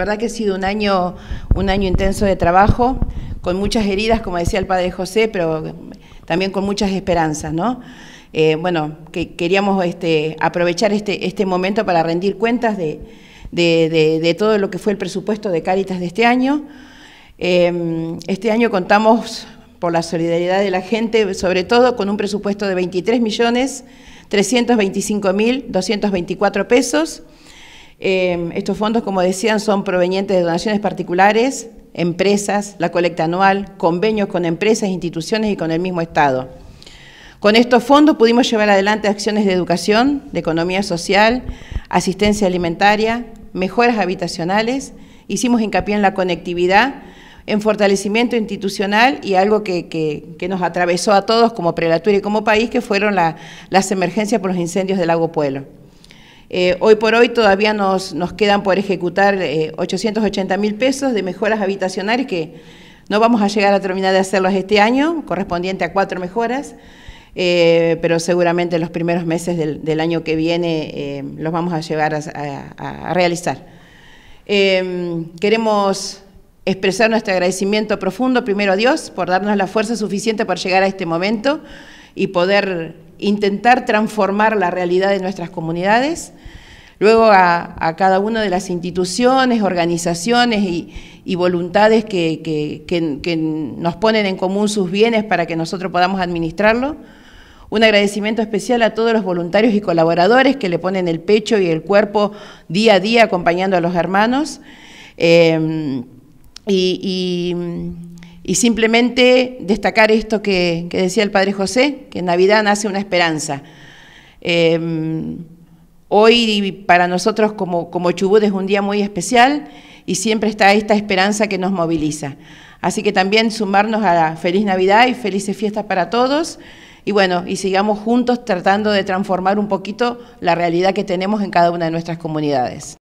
verdad que ha sido un año, un año intenso de trabajo, con muchas heridas, como decía el padre José, pero también con muchas esperanzas, ¿no? Eh, bueno, que queríamos este, aprovechar este, este momento para rendir cuentas de, todo lo que fue el presupuesto de Cáritas de este año. Em, este año contamos, por la solidaridad de la gente, sobre todo con un presupuesto de 23.325.224 pesos, Em, estos fondos, como decían, son provenientes de donaciones particulares, empresas, la colecta anual, convenios con empresas, instituciones y con el mismo Estado. Con estos fondos pudimos llevar adelante acciones de educación, de economía social, asistencia alimentaria, mejoras habitacionales, hicimos hincapié en la conectividad, en fortalecimiento institucional y algo que, nos atravesó a todos como prelatura y como país, que fueron las emergencias por los incendios del lago Pueblo. Eh, hoy por hoy todavía nos, quedan por ejecutar 880 eh, mil pesos de mejoras habitacionales que no vamos a llegar a terminar de hacerlos este año, correspondiente a cuatro mejoras, eh, pero seguramente en los primeros meses del, año que viene los vamos a llegar a realizar. Em, queremos expresar nuestro agradecimiento profundo primero a Dios por darnos la fuerza suficiente para llegar a este momento y poder intentar transformar la realidad de nuestras comunidades, luego a, cada una de las instituciones, organizaciones y, voluntades que, nos ponen en común sus bienes para que nosotros podamos administrarlo. Un agradecimiento especial a todos los voluntarios y colaboradores que le ponen el pecho y el cuerpo día a día acompañando a los hermanos. Eh, y y simplemente destacar esto que, decía el Padre José, que en Navidad nace una esperanza. Em, hoy para nosotros como, como Chubut es un día muy especial y siempre está esta esperanza que nos moviliza. Así que también sumarnos a la feliz Navidad y felices fiestas para todos. Y bueno, y sigamos juntos tratando de transformar un poquito la realidad que tenemos en cada una de nuestras comunidades.